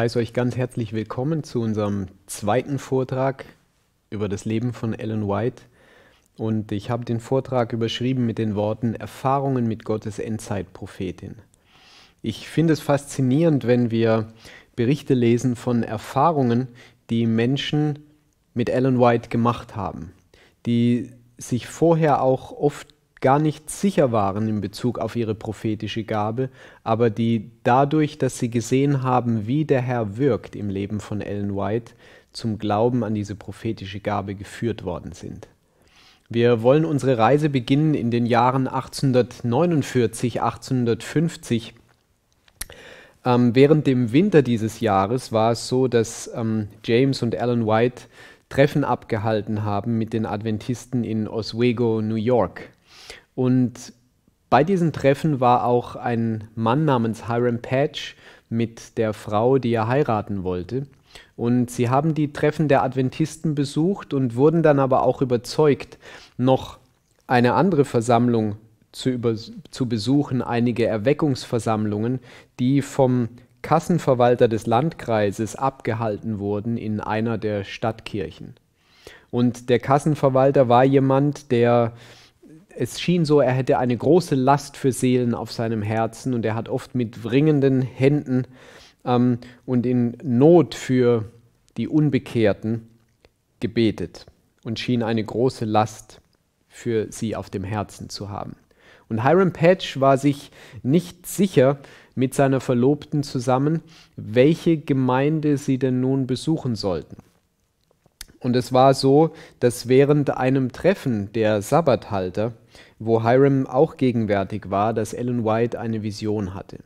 heiße euch ganz herzlich willkommen zu unserem zweiten Vortrag über das Leben von Ellen White. Und ich habe den Vortrag überschrieben mit den Worten Erfahrungen mit Gottes Endzeitprophetin. Ich finde es faszinierend, wenn wir Berichte lesen von Erfahrungen, die Menschen mit Ellen White gemacht haben, die sich vorher auch oft gar nicht sicher waren in Bezug auf ihre prophetische Gabe, aber die dadurch, dass sie gesehen haben, wie der Herr wirkt im Leben von Ellen White, zum Glauben an diese prophetische Gabe geführt worden sind. Wir wollen unsere Reise beginnen in den Jahren 1849, 1850. Ähm, während dem Winter dieses Jahres war es so, dass ähm, James und Ellen White Treffen abgehalten haben mit den Adventisten in Oswego, New York. Und bei diesem Treffen war auch ein Mann namens Hiram Patch mit der Frau, die er heiraten wollte. Und sie haben die Treffen der Adventisten besucht und wurden dann aber auch überzeugt, noch eine andere Versammlung zu, über, zu besuchen, einige Erweckungsversammlungen, die vom Kassenverwalter des Landkreises abgehalten wurden in einer der Stadtkirchen. Und der Kassenverwalter war jemand, der es schien so, er hätte eine große Last für Seelen auf seinem Herzen und er hat oft mit ringenden Händen ähm, und in Not für die Unbekehrten gebetet und schien eine große Last für sie auf dem Herzen zu haben. Und Hiram Patch war sich nicht sicher mit seiner Verlobten zusammen, welche Gemeinde sie denn nun besuchen sollten. Und es war so, dass während einem Treffen der Sabbathalter wo Hiram auch gegenwärtig war, dass Ellen White eine Vision hatte.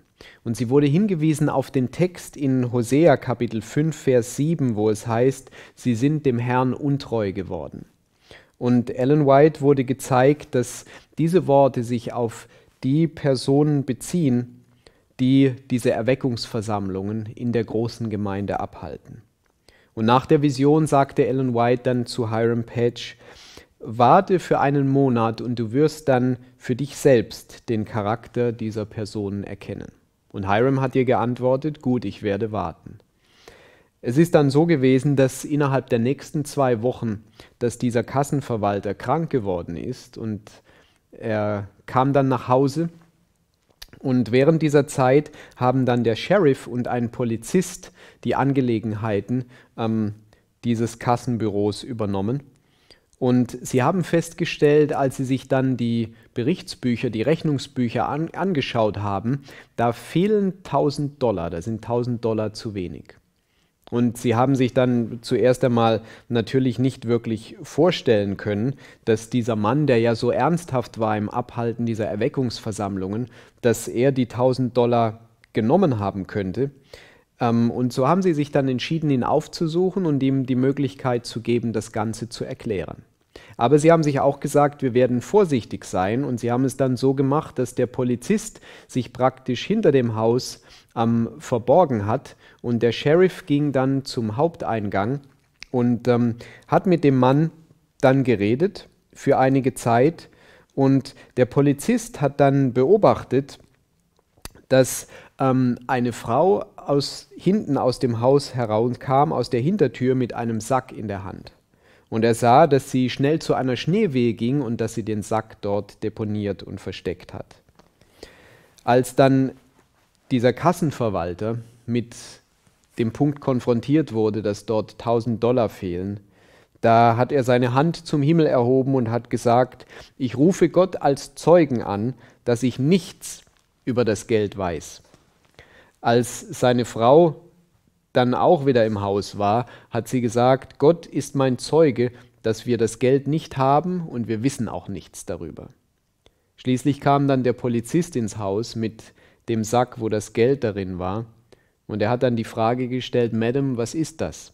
Und sie wurde hingewiesen auf den Text in Hosea Kapitel 5, Vers 7, wo es heißt, sie sind dem Herrn untreu geworden. Und Ellen White wurde gezeigt, dass diese Worte sich auf die Personen beziehen, die diese Erweckungsversammlungen in der großen Gemeinde abhalten. Und nach der Vision sagte Ellen White dann zu Hiram Patch, warte für einen Monat und du wirst dann für dich selbst den Charakter dieser Personen erkennen. Und Hiram hat ihr geantwortet, gut, ich werde warten. Es ist dann so gewesen, dass innerhalb der nächsten zwei Wochen, dass dieser Kassenverwalter krank geworden ist und er kam dann nach Hause und während dieser Zeit haben dann der Sheriff und ein Polizist die Angelegenheiten ähm, dieses Kassenbüros übernommen. Und sie haben festgestellt, als sie sich dann die Berichtsbücher, die Rechnungsbücher an, angeschaut haben, da fehlen 1000 Dollar, da sind 1000 Dollar zu wenig. Und sie haben sich dann zuerst einmal natürlich nicht wirklich vorstellen können, dass dieser Mann, der ja so ernsthaft war im Abhalten dieser Erweckungsversammlungen, dass er die 1000 Dollar genommen haben könnte. Ähm, und so haben sie sich dann entschieden, ihn aufzusuchen und ihm die Möglichkeit zu geben, das Ganze zu erklären. Aber sie haben sich auch gesagt, wir werden vorsichtig sein und sie haben es dann so gemacht, dass der Polizist sich praktisch hinter dem Haus ähm, verborgen hat und der Sheriff ging dann zum Haupteingang und ähm, hat mit dem Mann dann geredet für einige Zeit und der Polizist hat dann beobachtet, dass ähm, eine Frau aus hinten aus dem Haus herauskam, aus der Hintertür mit einem Sack in der Hand. Und er sah, dass sie schnell zu einer Schneewehe ging und dass sie den Sack dort deponiert und versteckt hat. Als dann dieser Kassenverwalter mit dem Punkt konfrontiert wurde, dass dort 1000 Dollar fehlen, da hat er seine Hand zum Himmel erhoben und hat gesagt, ich rufe Gott als Zeugen an, dass ich nichts über das Geld weiß als seine Frau dann auch wieder im Haus war, hat sie gesagt, Gott ist mein Zeuge, dass wir das Geld nicht haben und wir wissen auch nichts darüber. Schließlich kam dann der Polizist ins Haus mit dem Sack, wo das Geld darin war, und er hat dann die Frage gestellt, Madame, was ist das?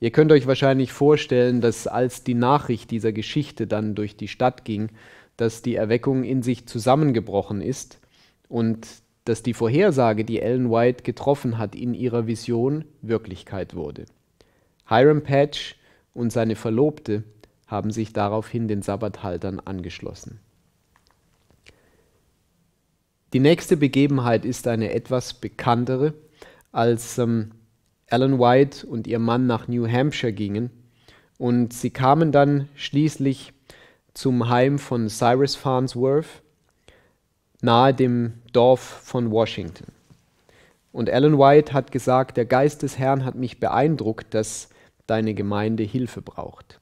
Ihr könnt euch wahrscheinlich vorstellen, dass als die Nachricht dieser Geschichte dann durch die Stadt ging, dass die Erweckung in sich zusammengebrochen ist und dass die Vorhersage, die Ellen White getroffen hat in ihrer Vision, Wirklichkeit wurde. Hiram Patch und seine Verlobte haben sich daraufhin den Sabbathaltern angeschlossen. Die nächste Begebenheit ist eine etwas bekanntere. Als ähm, Ellen White und ihr Mann nach New Hampshire gingen und sie kamen dann schließlich zum Heim von Cyrus Farnsworth nahe dem Dorf von Washington. Und Ellen White hat gesagt, der Geist des Herrn hat mich beeindruckt, dass deine Gemeinde Hilfe braucht.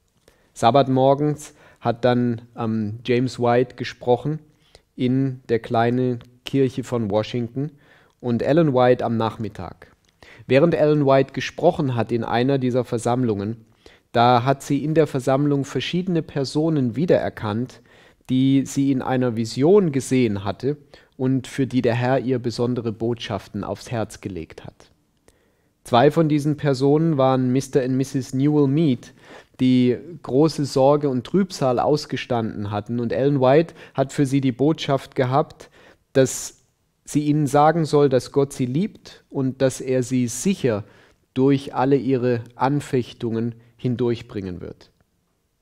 Sabbatmorgens hat dann ähm, James White gesprochen in der kleinen Kirche von Washington und Ellen White am Nachmittag. Während Ellen White gesprochen hat in einer dieser Versammlungen, da hat sie in der Versammlung verschiedene Personen wiedererkannt, die sie in einer Vision gesehen hatte und für die der Herr ihr besondere Botschaften aufs Herz gelegt hat. Zwei von diesen Personen waren Mr. und Mrs. Newell Mead, die große Sorge und Trübsal ausgestanden hatten, und Ellen White hat für sie die Botschaft gehabt, dass sie ihnen sagen soll, dass Gott sie liebt und dass er sie sicher durch alle ihre Anfechtungen hindurchbringen wird.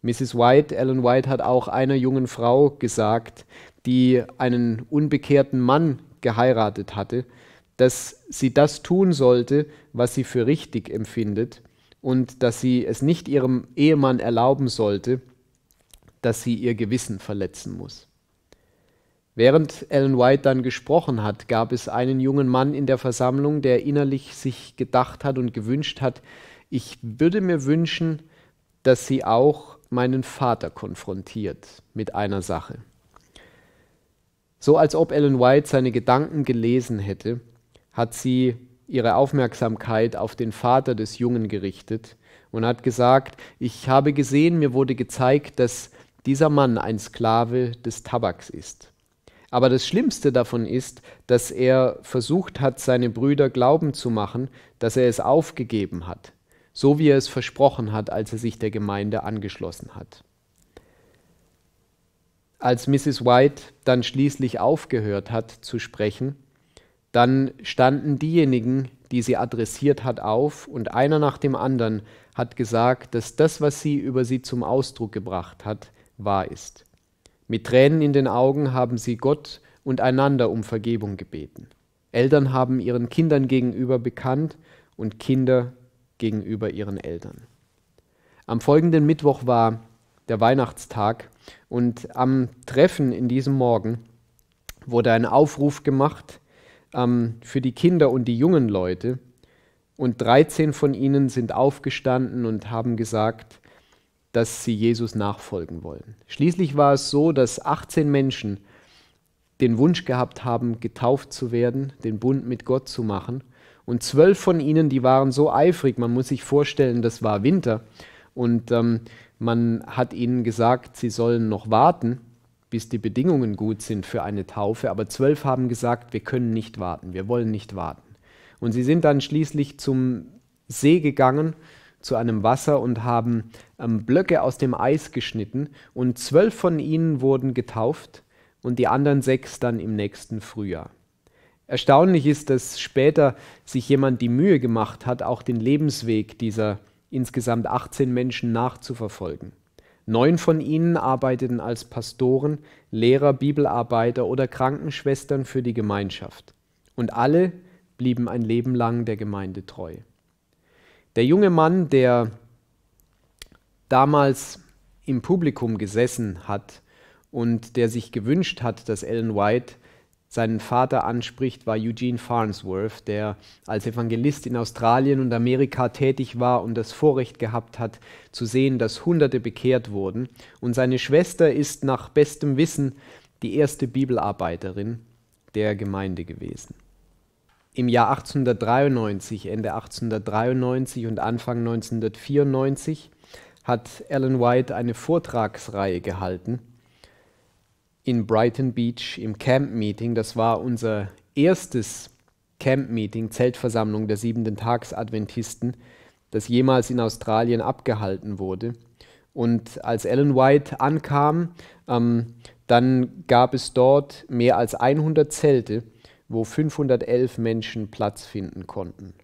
Mrs. White, Ellen White hat auch einer jungen Frau gesagt, die einen unbekehrten Mann geheiratet hatte, dass sie das tun sollte, was sie für richtig empfindet und dass sie es nicht ihrem Ehemann erlauben sollte, dass sie ihr Gewissen verletzen muss. Während Ellen White dann gesprochen hat, gab es einen jungen Mann in der Versammlung, der innerlich sich gedacht hat und gewünscht hat, ich würde mir wünschen, dass sie auch meinen Vater konfrontiert mit einer Sache. So als ob Ellen White seine Gedanken gelesen hätte, hat sie ihre Aufmerksamkeit auf den Vater des Jungen gerichtet und hat gesagt, ich habe gesehen, mir wurde gezeigt, dass dieser Mann ein Sklave des Tabaks ist. Aber das Schlimmste davon ist, dass er versucht hat, seine Brüder glauben zu machen, dass er es aufgegeben hat, so wie er es versprochen hat, als er sich der Gemeinde angeschlossen hat. Als Mrs. White dann schließlich aufgehört hat zu sprechen, dann standen diejenigen, die sie adressiert hat, auf und einer nach dem anderen hat gesagt, dass das, was sie über sie zum Ausdruck gebracht hat, wahr ist. Mit Tränen in den Augen haben sie Gott und einander um Vergebung gebeten. Eltern haben ihren Kindern gegenüber bekannt und Kinder gegenüber ihren Eltern. Am folgenden Mittwoch war der Weihnachtstag und am Treffen in diesem Morgen wurde ein Aufruf gemacht ähm, für die Kinder und die jungen Leute und 13 von ihnen sind aufgestanden und haben gesagt, dass sie Jesus nachfolgen wollen. Schließlich war es so, dass 18 Menschen den Wunsch gehabt haben, getauft zu werden, den Bund mit Gott zu machen und zwölf von ihnen, die waren so eifrig, man muss sich vorstellen, das war Winter. Und ähm, man hat ihnen gesagt, sie sollen noch warten, bis die Bedingungen gut sind für eine Taufe. Aber zwölf haben gesagt, wir können nicht warten, wir wollen nicht warten. Und sie sind dann schließlich zum See gegangen, zu einem Wasser und haben ähm, Blöcke aus dem Eis geschnitten. Und zwölf von ihnen wurden getauft und die anderen sechs dann im nächsten Frühjahr. Erstaunlich ist, dass später sich jemand die Mühe gemacht hat, auch den Lebensweg dieser insgesamt 18 Menschen nachzuverfolgen. Neun von ihnen arbeiteten als Pastoren, Lehrer, Bibelarbeiter oder Krankenschwestern für die Gemeinschaft. Und alle blieben ein Leben lang der Gemeinde treu. Der junge Mann, der damals im Publikum gesessen hat und der sich gewünscht hat, dass Ellen White seinen Vater anspricht, war Eugene Farnsworth, der als Evangelist in Australien und Amerika tätig war und das Vorrecht gehabt hat, zu sehen, dass Hunderte bekehrt wurden. Und seine Schwester ist nach bestem Wissen die erste Bibelarbeiterin der Gemeinde gewesen. Im Jahr 1893, Ende 1893 und Anfang 1994 hat Ellen White eine Vortragsreihe gehalten in Brighton Beach im Camp Meeting. Das war unser erstes Camp Meeting, Zeltversammlung der siebenten Tags Adventisten, das jemals in Australien abgehalten wurde. Und als Ellen White ankam, ähm, dann gab es dort mehr als 100 Zelte, wo 511 Menschen Platz finden konnten.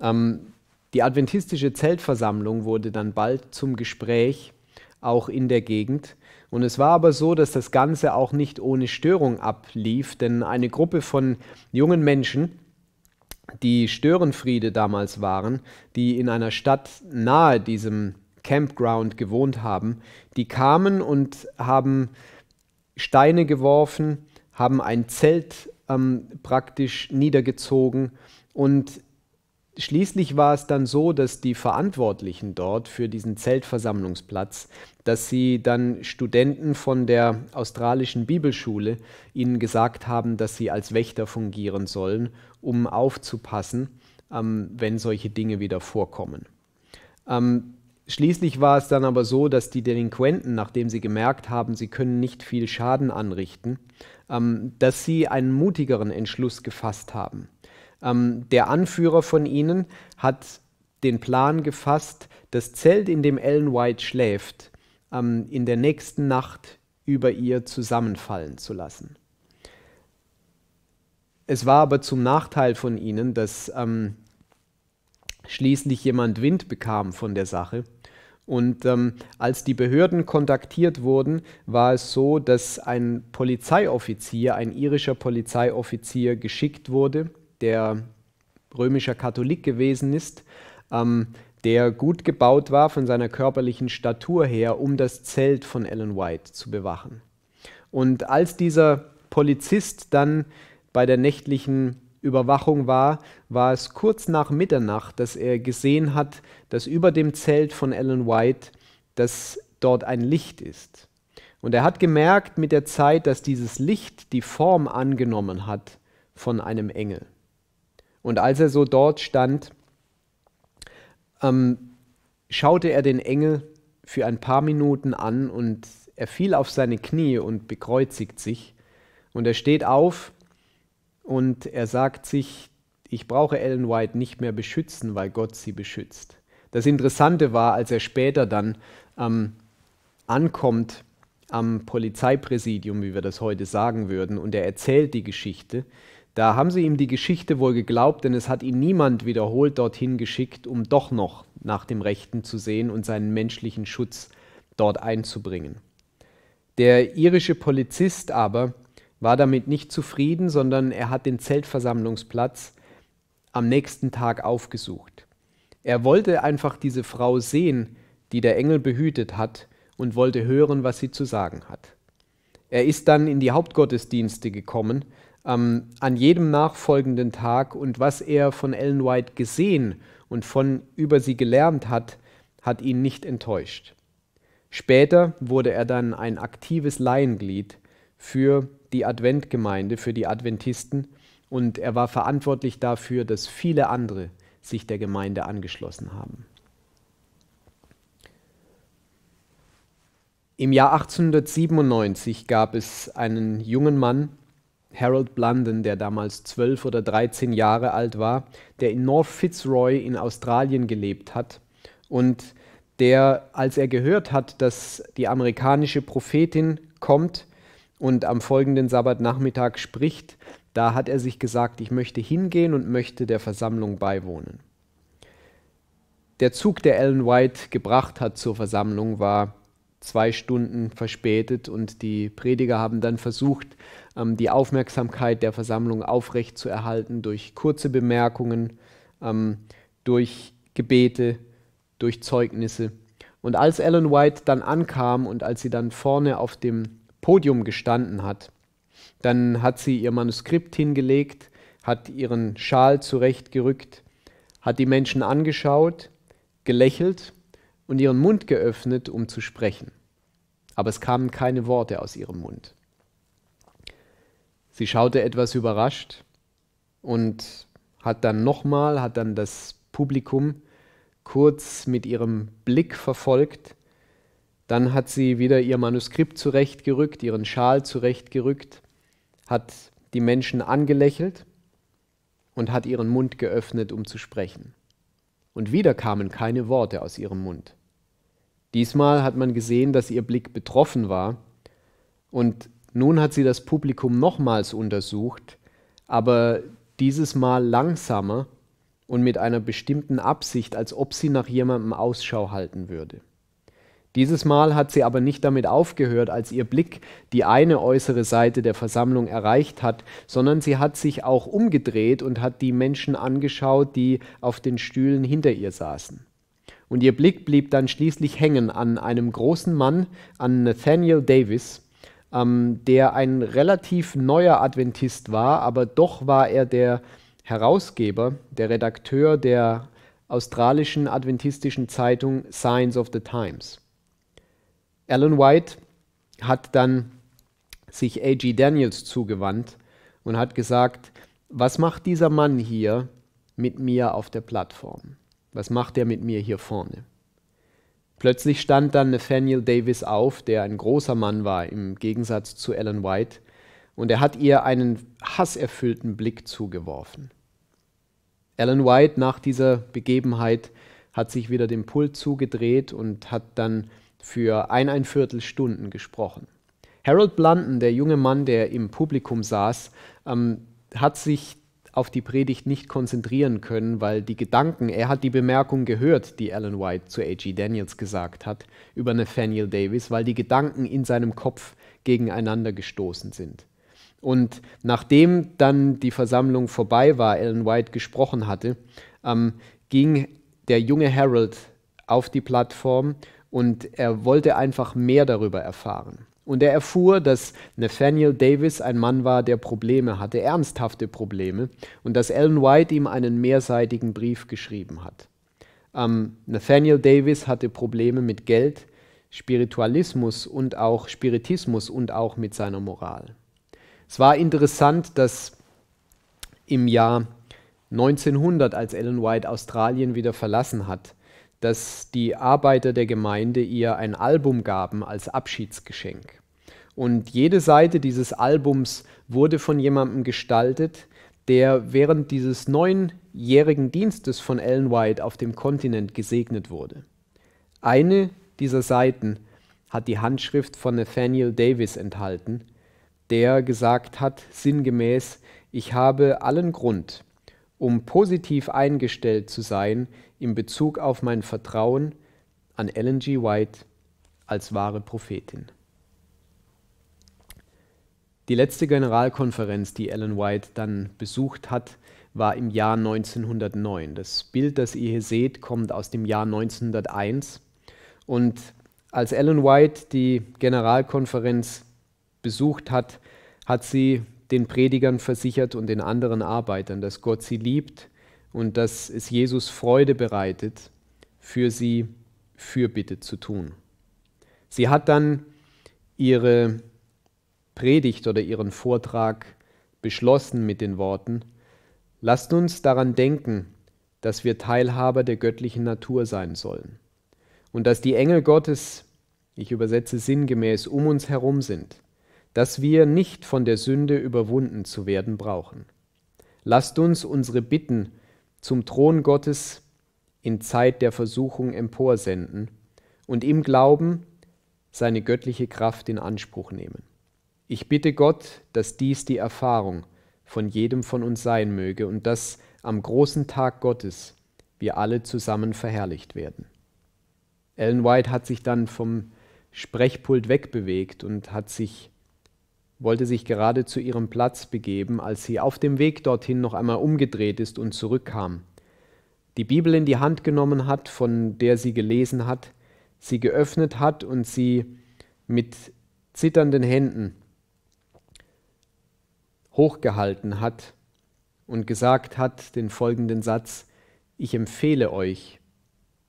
Ähm, die adventistische Zeltversammlung wurde dann bald zum Gespräch auch in der Gegend. Und es war aber so, dass das Ganze auch nicht ohne Störung ablief, denn eine Gruppe von jungen Menschen, die Störenfriede damals waren, die in einer Stadt nahe diesem Campground gewohnt haben, die kamen und haben Steine geworfen, haben ein Zelt ähm, praktisch niedergezogen und Schließlich war es dann so, dass die Verantwortlichen dort für diesen Zeltversammlungsplatz, dass sie dann Studenten von der australischen Bibelschule ihnen gesagt haben, dass sie als Wächter fungieren sollen, um aufzupassen, ähm, wenn solche Dinge wieder vorkommen. Ähm, Schließlich war es dann aber so, dass die Delinquenten, nachdem sie gemerkt haben, sie können nicht viel Schaden anrichten, ähm, dass sie einen mutigeren Entschluss gefasst haben. Ähm, der Anführer von ihnen hat den Plan gefasst, das Zelt, in dem Ellen White schläft, ähm, in der nächsten Nacht über ihr zusammenfallen zu lassen. Es war aber zum Nachteil von ihnen, dass ähm, schließlich jemand Wind bekam von der Sache. Und ähm, als die Behörden kontaktiert wurden, war es so, dass ein Polizeioffizier, ein irischer Polizeioffizier geschickt wurde, der römischer Katholik gewesen ist, ähm, der gut gebaut war von seiner körperlichen Statur her, um das Zelt von Ellen White zu bewachen. Und als dieser Polizist dann bei der nächtlichen Überwachung war, war es kurz nach Mitternacht, dass er gesehen hat, dass über dem Zelt von Ellen White, dass dort ein Licht ist. Und er hat gemerkt mit der Zeit, dass dieses Licht die Form angenommen hat von einem Engel. Und als er so dort stand, ähm, schaute er den Engel für ein paar Minuten an und er fiel auf seine Knie und bekreuzigt sich. Und er steht auf und er sagt sich, ich brauche Ellen White nicht mehr beschützen, weil Gott sie beschützt. Das Interessante war, als er später dann ähm, ankommt am Polizeipräsidium, wie wir das heute sagen würden, und er erzählt die Geschichte, da haben sie ihm die Geschichte wohl geglaubt, denn es hat ihn niemand wiederholt dorthin geschickt, um doch noch nach dem Rechten zu sehen und seinen menschlichen Schutz dort einzubringen. Der irische Polizist aber war damit nicht zufrieden, sondern er hat den Zeltversammlungsplatz am nächsten Tag aufgesucht. Er wollte einfach diese Frau sehen, die der Engel behütet hat, und wollte hören, was sie zu sagen hat. Er ist dann in die Hauptgottesdienste gekommen ähm, an jedem nachfolgenden Tag und was er von Ellen White gesehen und von über sie gelernt hat, hat ihn nicht enttäuscht. Später wurde er dann ein aktives Laienglied für die Adventgemeinde, für die Adventisten und er war verantwortlich dafür, dass viele andere sich der Gemeinde angeschlossen haben. Im Jahr 1897 gab es einen jungen Mann, Harold Blunden, der damals 12 oder 13 Jahre alt war, der in North Fitzroy in Australien gelebt hat und der, als er gehört hat, dass die amerikanische Prophetin kommt und am folgenden Sabbatnachmittag spricht, da hat er sich gesagt, ich möchte hingehen und möchte der Versammlung beiwohnen. Der Zug, der Ellen White gebracht hat zur Versammlung, war zwei Stunden verspätet und die Prediger haben dann versucht, ähm, die Aufmerksamkeit der Versammlung aufrechtzuerhalten durch kurze Bemerkungen, ähm, durch Gebete, durch Zeugnisse. Und als Ellen White dann ankam und als sie dann vorne auf dem Podium gestanden hat, dann hat sie ihr Manuskript hingelegt, hat ihren Schal zurechtgerückt, hat die Menschen angeschaut, gelächelt und ihren Mund geöffnet, um zu sprechen. Aber es kamen keine Worte aus ihrem Mund. Sie schaute etwas überrascht und hat dann nochmal, hat dann das Publikum kurz mit ihrem Blick verfolgt. Dann hat sie wieder ihr Manuskript zurechtgerückt, ihren Schal zurechtgerückt, hat die Menschen angelächelt und hat ihren Mund geöffnet, um zu sprechen. Und wieder kamen keine Worte aus ihrem Mund. Diesmal hat man gesehen, dass ihr Blick betroffen war, und nun hat sie das Publikum nochmals untersucht, aber dieses Mal langsamer und mit einer bestimmten Absicht, als ob sie nach jemandem Ausschau halten würde. Dieses Mal hat sie aber nicht damit aufgehört, als ihr Blick die eine äußere Seite der Versammlung erreicht hat, sondern sie hat sich auch umgedreht und hat die Menschen angeschaut, die auf den Stühlen hinter ihr saßen. Und ihr Blick blieb dann schließlich hängen an einem großen Mann, an Nathaniel Davis, ähm, der ein relativ neuer Adventist war, aber doch war er der Herausgeber, der Redakteur der australischen adventistischen Zeitung Signs of the Times. Alan White hat dann sich A.G. Daniels zugewandt und hat gesagt, was macht dieser Mann hier mit mir auf der Plattform? Was macht er mit mir hier vorne? Plötzlich stand dann Nathaniel Davis auf, der ein großer Mann war im Gegensatz zu Ellen White, und er hat ihr einen hasserfüllten Blick zugeworfen. Ellen White nach dieser Begebenheit hat sich wieder dem Pult zugedreht und hat dann für eineinviertel Stunden gesprochen. Harold Blunden, der junge Mann, der im Publikum saß, ähm, hat sich auf die Predigt nicht konzentrieren können, weil die Gedanken, er hat die Bemerkung gehört, die Alan White zu A.G. Daniels gesagt hat, über Nathaniel Davis, weil die Gedanken in seinem Kopf gegeneinander gestoßen sind. Und nachdem dann die Versammlung vorbei war, Alan White gesprochen hatte, ähm, ging der junge Harold auf die Plattform und er wollte einfach mehr darüber erfahren. Und er erfuhr, dass Nathaniel Davis ein Mann war, der Probleme hatte, ernsthafte Probleme, und dass Ellen White ihm einen mehrseitigen Brief geschrieben hat. Ähm, Nathaniel Davis hatte Probleme mit Geld, Spiritualismus und auch Spiritismus und auch mit seiner Moral. Es war interessant, dass im Jahr 1900, als Ellen White Australien wieder verlassen hat, dass die Arbeiter der Gemeinde ihr ein Album gaben als Abschiedsgeschenk. Und jede Seite dieses Albums wurde von jemandem gestaltet, der während dieses neunjährigen Dienstes von Ellen White auf dem Kontinent gesegnet wurde. Eine dieser Seiten hat die Handschrift von Nathaniel Davis enthalten, der gesagt hat, sinngemäß, ich habe allen Grund, um positiv eingestellt zu sein in Bezug auf mein Vertrauen an Ellen G. White als wahre Prophetin. Die letzte Generalkonferenz, die Ellen White dann besucht hat, war im Jahr 1909. Das Bild, das ihr hier seht, kommt aus dem Jahr 1901. Und als Ellen White die Generalkonferenz besucht hat, hat sie den Predigern versichert und den anderen Arbeitern, dass Gott sie liebt und dass es Jesus Freude bereitet, für sie Fürbitte zu tun. Sie hat dann ihre Predigt oder ihren Vortrag beschlossen mit den Worten, lasst uns daran denken, dass wir Teilhaber der göttlichen Natur sein sollen und dass die Engel Gottes, ich übersetze sinngemäß, um uns herum sind, dass wir nicht von der Sünde überwunden zu werden brauchen. Lasst uns unsere Bitten zum Thron Gottes in Zeit der Versuchung emporsenden und im Glauben seine göttliche Kraft in Anspruch nehmen. Ich bitte Gott, dass dies die Erfahrung von jedem von uns sein möge und dass am großen Tag Gottes wir alle zusammen verherrlicht werden. Ellen White hat sich dann vom Sprechpult wegbewegt und hat sich wollte sich gerade zu ihrem Platz begeben, als sie auf dem Weg dorthin noch einmal umgedreht ist und zurückkam. Die Bibel in die Hand genommen hat, von der sie gelesen hat, sie geöffnet hat und sie mit zitternden Händen hochgehalten hat und gesagt hat den folgenden Satz, ich empfehle euch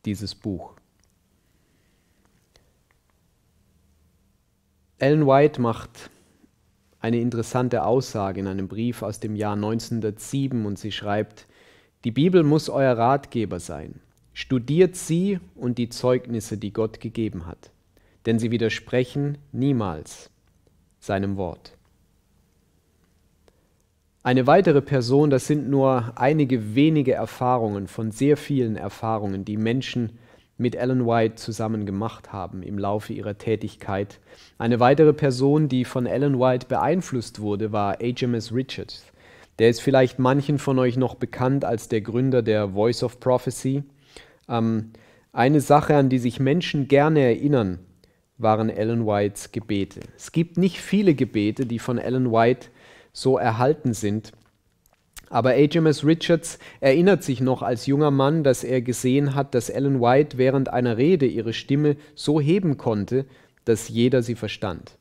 dieses Buch. Ellen White macht eine interessante Aussage in einem Brief aus dem Jahr 1907 und sie schreibt, die Bibel muss euer Ratgeber sein. Studiert sie und die Zeugnisse, die Gott gegeben hat, denn sie widersprechen niemals seinem Wort. Eine weitere Person, das sind nur einige wenige Erfahrungen von sehr vielen Erfahrungen, die Menschen mit Ellen White zusammen gemacht haben im Laufe ihrer Tätigkeit. Eine weitere Person, die von Ellen White beeinflusst wurde, war HMS Richards. Der ist vielleicht manchen von euch noch bekannt als der Gründer der Voice of Prophecy. Ähm, eine Sache, an die sich Menschen gerne erinnern, waren Ellen Whites Gebete. Es gibt nicht viele Gebete, die von Ellen White so erhalten sind. Aber HMS Richards erinnert sich noch als junger Mann, dass er gesehen hat, dass Ellen White während einer Rede ihre Stimme so heben konnte, dass jeder sie verstand.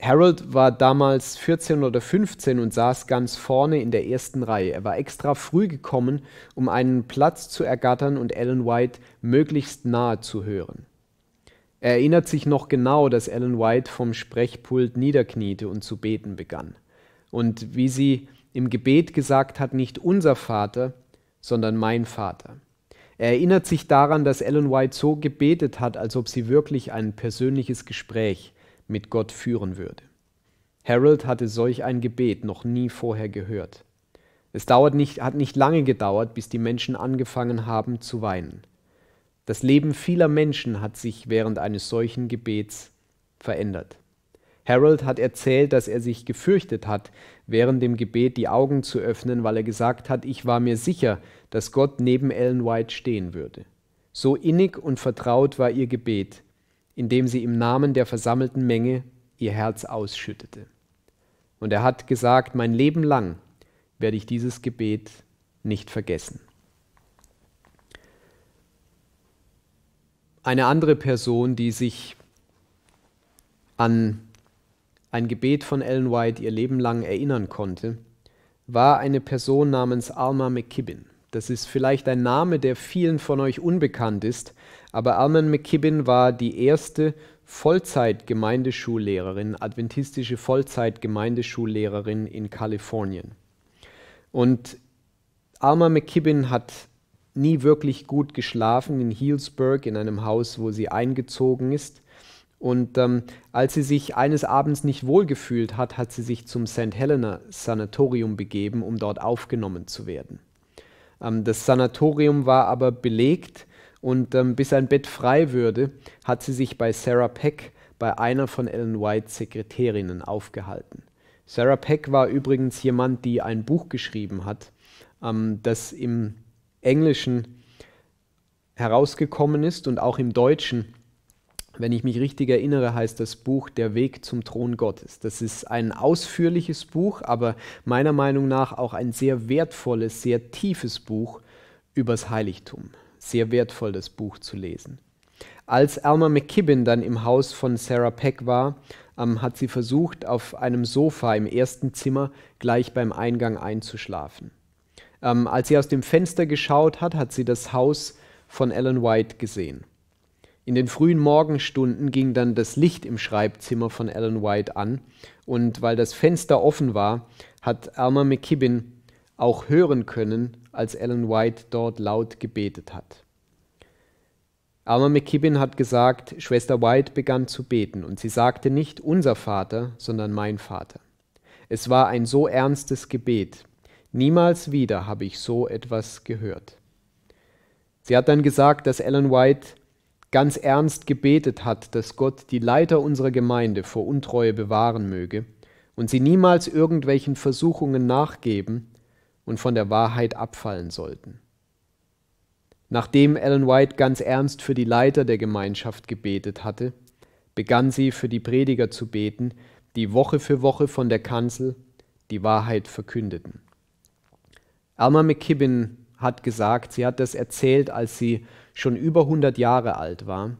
Harold war damals 14 oder 15 und saß ganz vorne in der ersten Reihe. Er war extra früh gekommen, um einen Platz zu ergattern und Ellen White möglichst nahe zu hören. Er erinnert sich noch genau, dass Ellen White vom Sprechpult niederkniete und zu beten begann und wie sie im Gebet gesagt hat, nicht unser Vater, sondern mein Vater. Er erinnert sich daran, dass Ellen White so gebetet hat, als ob sie wirklich ein persönliches Gespräch mit Gott führen würde. Harold hatte solch ein Gebet noch nie vorher gehört. Es dauert nicht, hat nicht lange gedauert, bis die Menschen angefangen haben zu weinen. Das Leben vieler Menschen hat sich während eines solchen Gebets verändert. Harold hat erzählt, dass er sich gefürchtet hat, während dem Gebet die Augen zu öffnen, weil er gesagt hat, ich war mir sicher, dass Gott neben Ellen White stehen würde. So innig und vertraut war ihr Gebet, indem sie im Namen der versammelten Menge ihr Herz ausschüttete. Und er hat gesagt, mein Leben lang werde ich dieses Gebet nicht vergessen. Eine andere Person, die sich an ein Gebet von Ellen White ihr Leben lang erinnern konnte, war eine Person namens Alma McKibben. Das ist vielleicht ein Name, der vielen von euch unbekannt ist, aber Alma McKibben war die erste Vollzeit-Gemeindeschullehrerin, adventistische Vollzeit-Gemeindeschullehrerin in Kalifornien. Und Alma McKibben hat nie wirklich gut geschlafen in Healdsburg, in einem Haus, wo sie eingezogen ist. Und ähm, als sie sich eines Abends nicht wohlgefühlt hat, hat sie sich zum St. Helena Sanatorium begeben, um dort aufgenommen zu werden. Ähm, das Sanatorium war aber belegt und ähm, bis ein Bett frei würde, hat sie sich bei Sarah Peck, bei einer von Ellen Whites Sekretärinnen, aufgehalten. Sarah Peck war übrigens jemand, die ein Buch geschrieben hat, ähm, das im Englischen herausgekommen ist und auch im Deutschen wenn ich mich richtig erinnere, heißt das Buch Der Weg zum Thron Gottes. Das ist ein ausführliches Buch, aber meiner Meinung nach auch ein sehr wertvolles, sehr tiefes Buch übers Heiligtum. Sehr wertvoll, das Buch zu lesen. Als Alma McKibben dann im Haus von Sarah Peck war, ähm, hat sie versucht, auf einem Sofa im ersten Zimmer gleich beim Eingang einzuschlafen. Ähm, als sie aus dem Fenster geschaut hat, hat sie das Haus von Ellen White gesehen. In den frühen Morgenstunden ging dann das Licht im Schreibzimmer von Ellen White an und weil das Fenster offen war, hat Alma McKibben auch hören können, als Ellen White dort laut gebetet hat. Alma McKibben hat gesagt, Schwester White begann zu beten und sie sagte nicht unser Vater, sondern mein Vater. Es war ein so ernstes Gebet. Niemals wieder habe ich so etwas gehört. Sie hat dann gesagt, dass Ellen White ganz ernst gebetet hat, dass Gott die Leiter unserer Gemeinde vor Untreue bewahren möge und sie niemals irgendwelchen Versuchungen nachgeben und von der Wahrheit abfallen sollten. Nachdem Ellen White ganz ernst für die Leiter der Gemeinschaft gebetet hatte, begann sie für die Prediger zu beten, die Woche für Woche von der Kanzel die Wahrheit verkündeten. Alma McKibben hat gesagt, sie hat das erzählt, als sie schon über 100 Jahre alt war.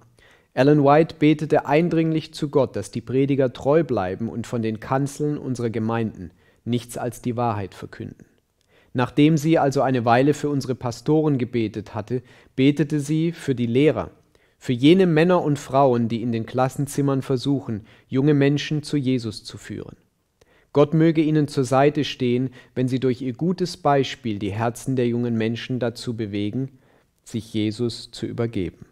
Ellen White betete eindringlich zu Gott, dass die Prediger treu bleiben und von den Kanzeln unserer Gemeinden nichts als die Wahrheit verkünden. Nachdem sie also eine Weile für unsere Pastoren gebetet hatte, betete sie für die Lehrer, für jene Männer und Frauen, die in den Klassenzimmern versuchen, junge Menschen zu Jesus zu führen. Gott möge ihnen zur Seite stehen, wenn sie durch ihr gutes Beispiel die Herzen der jungen Menschen dazu bewegen, sich Jesus zu übergeben.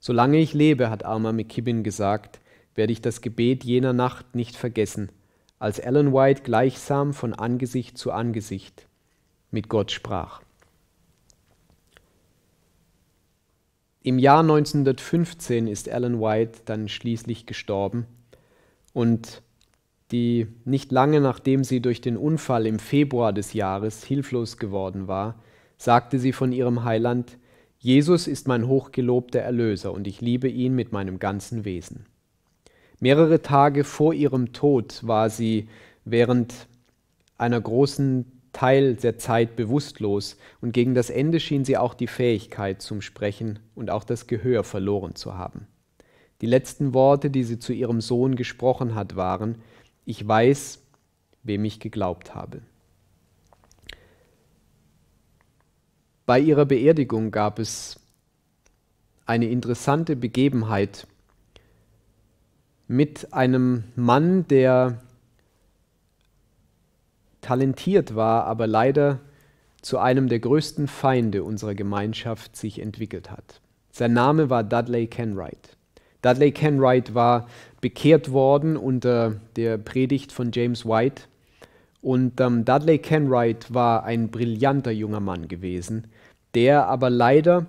Solange ich lebe, hat Arma McKibben gesagt, werde ich das Gebet jener Nacht nicht vergessen, als Ellen White gleichsam von Angesicht zu Angesicht mit Gott sprach. Im Jahr 1915 ist Ellen White dann schließlich gestorben und die nicht lange nachdem sie durch den Unfall im Februar des Jahres hilflos geworden war, sagte sie von ihrem Heiland, Jesus ist mein hochgelobter Erlöser und ich liebe ihn mit meinem ganzen Wesen. Mehrere Tage vor ihrem Tod war sie während einer großen Teil der Zeit bewusstlos und gegen das Ende schien sie auch die Fähigkeit zum Sprechen und auch das Gehör verloren zu haben. Die letzten Worte, die sie zu ihrem Sohn gesprochen hat, waren, ich weiß, wem ich geglaubt habe. Bei ihrer Beerdigung gab es eine interessante Begebenheit mit einem Mann, der talentiert war, aber leider zu einem der größten Feinde unserer Gemeinschaft sich entwickelt hat. Sein Name war Dudley Kenwright. Dudley Kenwright war bekehrt worden unter der Predigt von James White. Und ähm, Dudley Kenwright war ein brillanter junger Mann gewesen, der aber leider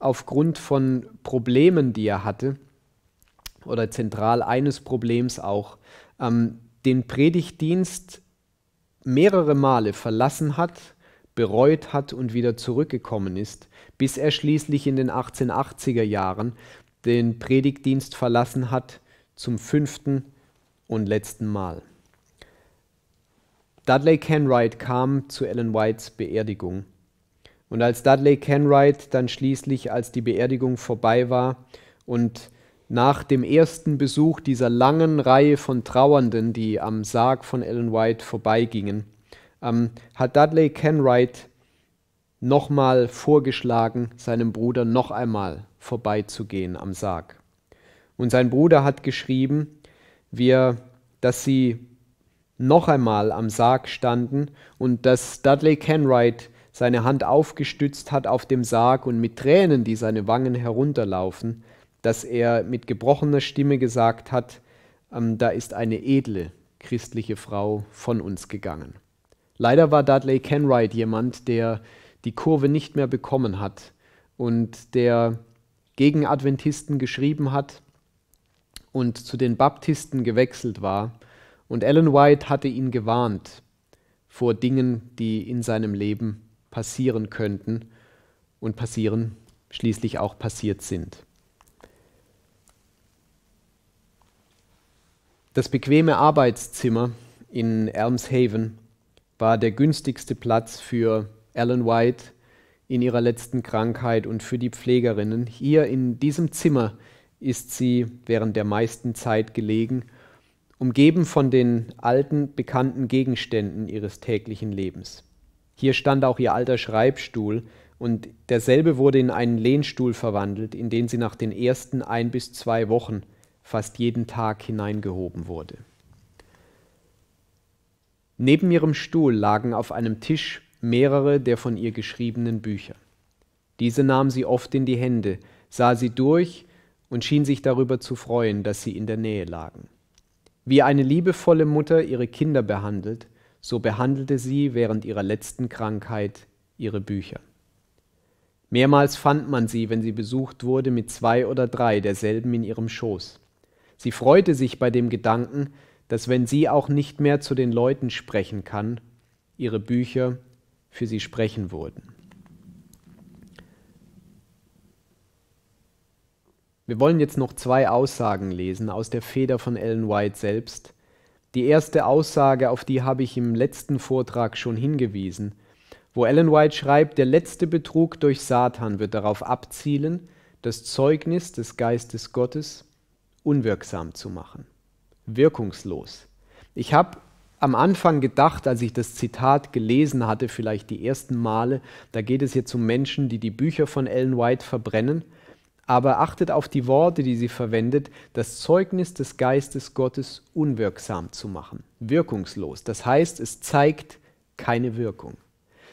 aufgrund von Problemen, die er hatte, oder zentral eines Problems auch, ähm, den Predigtdienst mehrere Male verlassen hat, bereut hat und wieder zurückgekommen ist, bis er schließlich in den 1880er Jahren den Predigtdienst verlassen hat zum fünften und letzten Mal. Dudley Kenwright kam zu Ellen Whites Beerdigung und als Dudley Kenwright dann schließlich, als die Beerdigung vorbei war und nach dem ersten Besuch dieser langen Reihe von Trauernden, die am Sarg von Ellen White vorbeigingen, ähm, hat Dudley Kenwright nochmal vorgeschlagen, seinem Bruder noch einmal vorbeizugehen am Sarg. Und sein Bruder hat geschrieben, wir, dass sie noch einmal am Sarg standen und dass Dudley Kenwright seine Hand aufgestützt hat auf dem Sarg und mit Tränen, die seine Wangen herunterlaufen, dass er mit gebrochener Stimme gesagt hat, ähm, da ist eine edle christliche Frau von uns gegangen. Leider war Dudley Kenwright jemand, der die Kurve nicht mehr bekommen hat und der gegen Adventisten geschrieben hat und zu den Baptisten gewechselt war. Und Ellen White hatte ihn gewarnt vor Dingen, die in seinem Leben passieren könnten und passieren schließlich auch passiert sind. Das bequeme Arbeitszimmer in Elmshaven war der günstigste Platz für Ellen White in ihrer letzten Krankheit und für die Pflegerinnen. Hier in diesem Zimmer ist sie während der meisten Zeit gelegen, umgeben von den alten, bekannten Gegenständen ihres täglichen Lebens. Hier stand auch ihr alter Schreibstuhl, und derselbe wurde in einen Lehnstuhl verwandelt, in den sie nach den ersten ein bis zwei Wochen fast jeden Tag hineingehoben wurde. Neben ihrem Stuhl lagen auf einem Tisch mehrere der von ihr geschriebenen Bücher. Diese nahm sie oft in die Hände, sah sie durch und schien sich darüber zu freuen, dass sie in der Nähe lagen. Wie eine liebevolle Mutter ihre Kinder behandelt, so behandelte sie während ihrer letzten Krankheit ihre Bücher. Mehrmals fand man sie, wenn sie besucht wurde, mit zwei oder drei derselben in ihrem Schoß. Sie freute sich bei dem Gedanken, dass wenn sie auch nicht mehr zu den Leuten sprechen kann, ihre Bücher für sie sprechen wurden. Wir wollen jetzt noch zwei Aussagen lesen aus der Feder von Ellen White selbst, die erste Aussage, auf die habe ich im letzten Vortrag schon hingewiesen, wo Ellen White schreibt, der letzte Betrug durch Satan wird darauf abzielen, das Zeugnis des Geistes Gottes unwirksam zu machen, wirkungslos. Ich habe am Anfang gedacht, als ich das Zitat gelesen hatte, vielleicht die ersten Male, da geht es jetzt um Menschen, die die Bücher von Ellen White verbrennen aber achtet auf die Worte, die sie verwendet, das Zeugnis des Geistes Gottes unwirksam zu machen, wirkungslos. Das heißt, es zeigt keine Wirkung.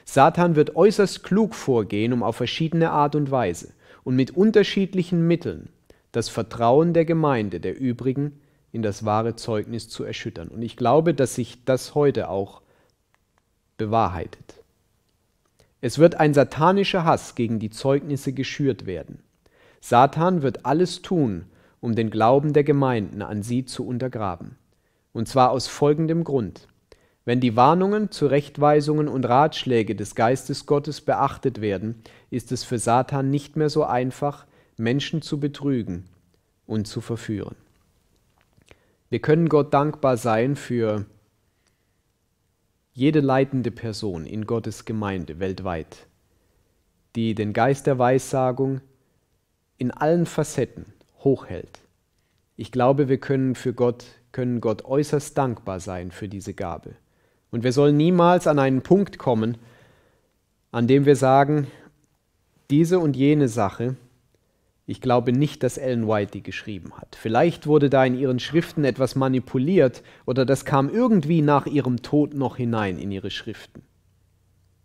Satan wird äußerst klug vorgehen, um auf verschiedene Art und Weise und mit unterschiedlichen Mitteln das Vertrauen der Gemeinde, der übrigen, in das wahre Zeugnis zu erschüttern. Und ich glaube, dass sich das heute auch bewahrheitet. Es wird ein satanischer Hass gegen die Zeugnisse geschürt werden. Satan wird alles tun, um den Glauben der Gemeinden an sie zu untergraben. Und zwar aus folgendem Grund. Wenn die Warnungen, Zurechtweisungen und Ratschläge des Geistes Gottes beachtet werden, ist es für Satan nicht mehr so einfach, Menschen zu betrügen und zu verführen. Wir können Gott dankbar sein für jede leitende Person in Gottes Gemeinde weltweit, die den Geist der Weissagung, in allen Facetten hochhält. Ich glaube, wir können für Gott, können Gott äußerst dankbar sein für diese Gabe. Und wir sollen niemals an einen Punkt kommen, an dem wir sagen, diese und jene Sache, ich glaube nicht, dass Ellen White die geschrieben hat. Vielleicht wurde da in ihren Schriften etwas manipuliert oder das kam irgendwie nach ihrem Tod noch hinein in ihre Schriften.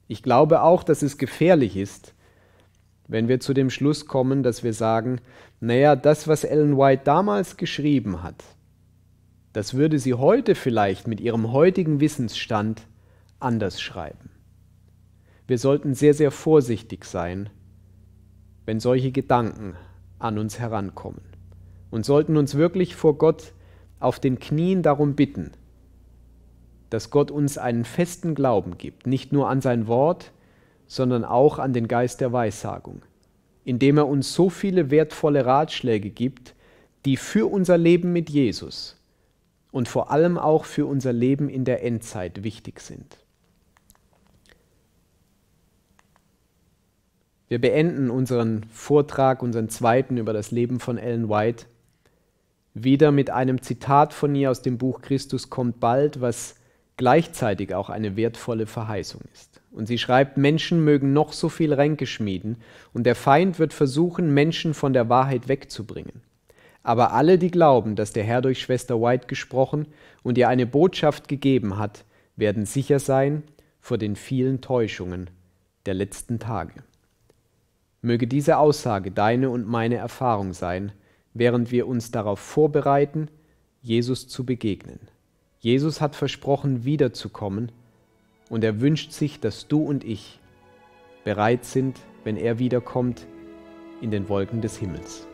Ich glaube auch, dass es gefährlich ist, wenn wir zu dem Schluss kommen, dass wir sagen, naja, das, was Ellen White damals geschrieben hat, das würde sie heute vielleicht mit ihrem heutigen Wissensstand anders schreiben. Wir sollten sehr, sehr vorsichtig sein, wenn solche Gedanken an uns herankommen und sollten uns wirklich vor Gott auf den Knien darum bitten, dass Gott uns einen festen Glauben gibt, nicht nur an sein Wort, sondern auch an den Geist der Weissagung, indem er uns so viele wertvolle Ratschläge gibt, die für unser Leben mit Jesus und vor allem auch für unser Leben in der Endzeit wichtig sind. Wir beenden unseren Vortrag, unseren zweiten über das Leben von Ellen White, wieder mit einem Zitat von ihr aus dem Buch Christus kommt bald, was gleichzeitig auch eine wertvolle Verheißung ist. Und sie schreibt, Menschen mögen noch so viel Ränke schmieden, und der Feind wird versuchen, Menschen von der Wahrheit wegzubringen. Aber alle, die glauben, dass der Herr durch Schwester White gesprochen und ihr eine Botschaft gegeben hat, werden sicher sein vor den vielen Täuschungen der letzten Tage. Möge diese Aussage deine und meine Erfahrung sein, während wir uns darauf vorbereiten, Jesus zu begegnen. Jesus hat versprochen, wiederzukommen, und er wünscht sich, dass du und ich bereit sind, wenn er wiederkommt, in den Wolken des Himmels.